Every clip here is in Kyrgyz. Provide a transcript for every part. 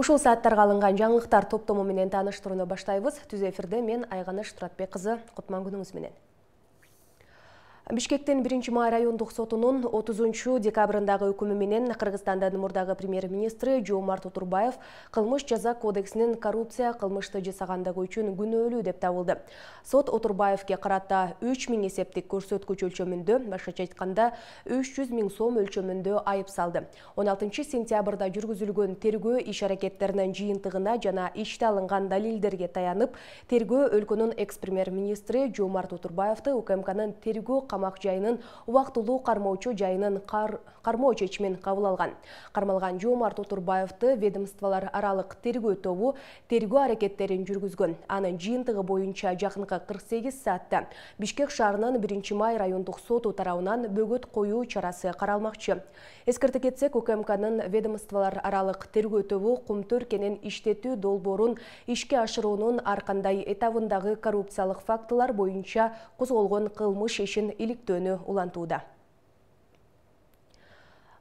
Ушул сааттарға алынған жаңылықтар топтомы менен таныштыруны баштайбыз. Түз эфирде мен Айғаныш Тұратбек қызы. Құтман күніңіз менен. бишкектин биринчи май райондук сотунун отузунчу декабрындагы өкүмү менен кыргызстандын мурдагы премьер министри жоомарт отурбаев кылмыш жаза кодексинин коррупция кылмышты жасагандыгы үчүн күнөөлүү деп табылды сот отурбаевке карата үч миң эсептик көрсөткүч өлчөмүндө башкача айтканда үч жүз миң сом өлчөмүндө айып салды он алтынчы сентябрда жүргүзүлгөн тергөө иш аракеттеринин жыйынтыгына жана иште алынган далилдерге таянып тергөө өлкөнүн экс премьер министри жоомарт отурбаевди укмкнын тергөө камак жайынын убактылуу кармоочу жайынын кармоо чечимин кабыл алган кармалган жомарт Отурбаевты ведомстволар аралык тергөө тобу тергөө аракеттерин жүргүзгөн анын жиынтығы бойынша жакынкы 48 саатта бишкек шаарынын 1 май райондық соту тарауынан бөгөт коюу чарасы каралмакчы эскерте кетсек укмкнын ведомстволор аралык тергөө тобу кумтөр кенен иштетүү долбоорун ишке ашыруунун арқандай кандай коррупциялық фактылар боюнча козголгон кылмыш ишин иликтөөнү улантууда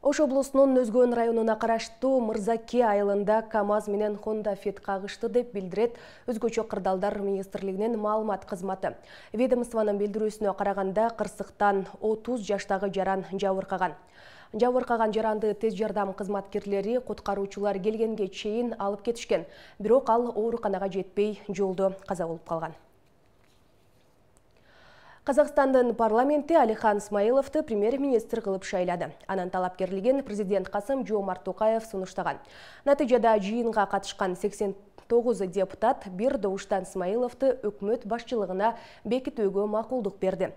ош облусунун өзгөн районуна караштуу мырзаке айылында камаз менен хонда фит кагышты деп билдирет өзгөчө кырдаалдар министрлигинин маалымат кызматы ведомствонун билдирүүсүнө караганда кырсыктан отуз жаштагы жаран жабыркаган жабыркаган жаранды тез жардам кызматкерлери куткаруучулар келгенге чейин алып кетишкен бирок ал ооруканага жетпей жолдо каза болуп калган Қазақстандың парламенті Алихан Смайыловты премьер-министр қылып шайлады. Анан керілген президент Қасым Джо Мартуқаев сұныштаған. Натыжада жиынға қатышқан 80 тогуз депутат бир добуштан смаиловду өкмөт башчылыгына бекитүүгө макулдук берди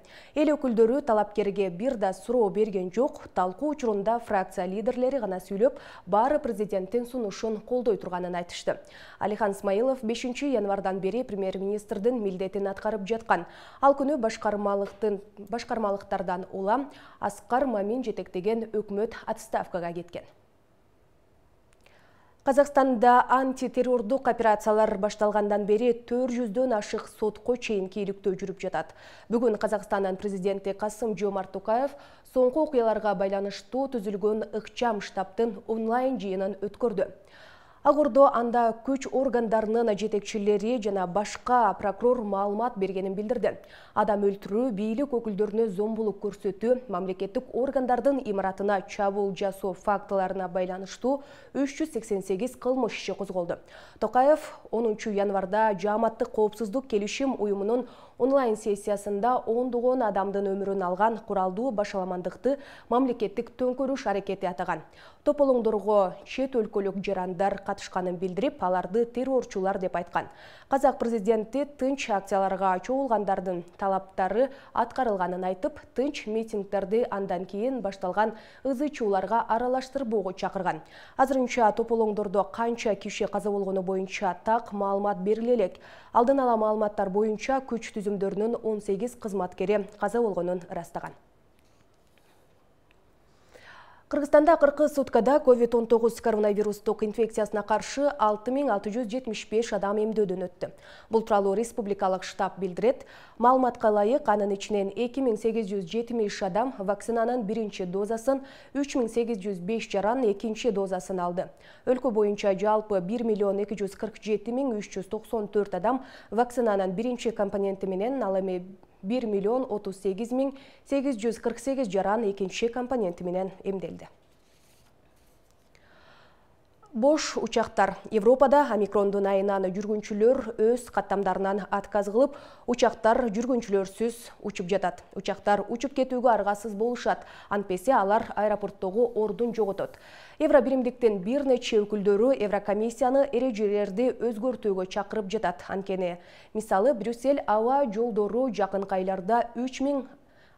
эл өкүлдөрү талапкерге бир да суроо берген жок талкуу учурунда фракция лидерлери гана сүйлөп баары президенттин сунушун колдой турганын айтышты алихан смаилов бешинчи январдан бери премьер министрдин милдетин аткарып жаткан ал күнү башкармалыктын башкармалыктардан улам аскар мамин жетектеген өкмөт отставкага кеткен казакстанда антитеррордук операциялар башталгандан бери төрт жүздөн ашык сотко чейинки иликтөө жүрүп жатат бүгүн казакстандын президенти касым жомарт токаев соңку окуяларга байланыштуу түзүлгөн ыкчам штабтын онлайн жыйынын өткөрдү ак ордо анда күч органдарынын жетекчилери жана башка прокурор маалымат бергенин билдирди адам өлтүрүү бийлик өкүлдөрүнө зомбулук көрсөтүү мамлекеттик органдардын имаратына чабуул жасоо фактыларына байланыштуу үч жүз сексен сегиз кылмыш иши козголду токаев онунчу январда жааматтык коопсуздук келишим уюмунун онлайн сессиясында ондогон адамдын өмүрүн алган куралдуу башаламандыкты мамлекеттик төңкөрүш аракети атаган тополоңдорго чет өлкөлүк жарандар катышканын билдирип аларды террорчулар деп айткан казак президенти тынч акцияларга чогулгандардын талаптары аткарылганын айтып тынч митингдерди андан кийин башталган ызы чууларга аралаштырбоого чакырган азырынча тополоңдордо канча киши каза болгону боюнча так маалымат бериле элек алдын ала маалыматтар боюнча күч түзүмдөрүнүн он сегиз кызматкери каза болгонун ырастаган Қырғызстанда 40 суткада COVID-19 коронавирус ток инфекциясына қаршы 6675 адам емдеуден өтті. Бұл тұралу республикалық штаб білдірет. малымат лайық анын ішінен 2873 адам вакцинаның бірінші дозасын, 3805 жаран екінші дозасын алды. Өлкі бойынша жалпы 1 247 394 адам вакцинаның бірінші компонентіменен аламе 1 миллион 38 мин 848 жаран екінші компонентіменен емделді бош учактар европада омикрондун айынан жүргүнчүлөр өз каттамдарынан отказ кылып учактар жүргүнчүлөрсүз учуп жатат учактар учуп кетүүгө аргасыз болушат антпесе алар аэропорттогу ордун жоготот евро биримдиктин бир нече өкүлдөрү еврокомиссияны эрежелерди өзгөртүүгө чакырып жатат анткени мисалы брюссель аба жолдору жакынкы айларда үч миң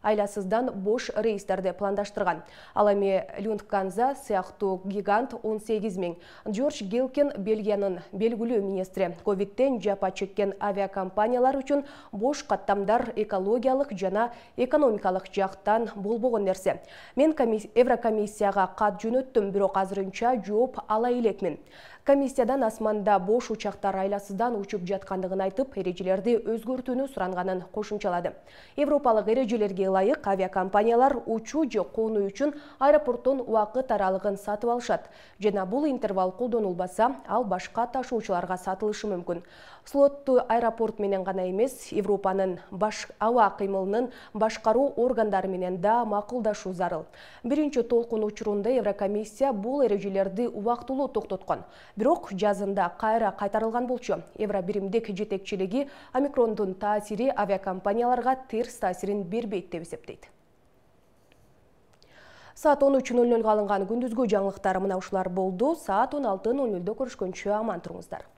айласыздан бош рейстерді пландаштырған. Аламе эми Канза сияқты гигант 18 мен Джордж Гилкин белгілі белгилүү министрі. ковидтен жапа чеккен авиакомпаниялар үшін бош қаттамдар экологиялық жана экономикалық жақтан болбогон нерсе. Мен Еврокомиссияға кат жөнөттүм, бирок азырынча жооп ала элекмин. комиссиядан асманда бош учактар айласыздан учуп жаткандыгын айтып эрежелерди өзгөртүүнү суранганын кошумчалады европалык эрежелерге ылайык авиакомпаниялар учуу же конуу үчүн аэропорттон убакыт аралыгын сатып алышат жана бул интервал колдонулбаса ал башка ташуучуларга сатылышы мүмкүн слотту аэропорт менен гана эмес европанынбаш аба кыймылынын башкаруу органдары менен да макулдашуу зарыл биринчи толкун учурунда еврокомиссия бул эрежелерди убактылуу токтоткон бирок жазында кайра кайтарылган болчу евро биримдик жетекчилиги омикрондун таасири авиакомпанияларга терс таасирин бербейт деп эсептейт саат он үч ноль нөлгө алынган күндүзгү жаңылыктар мына ушулар болду саат он алты ноль нөлдө көрүшкөнчө аман туруңуздар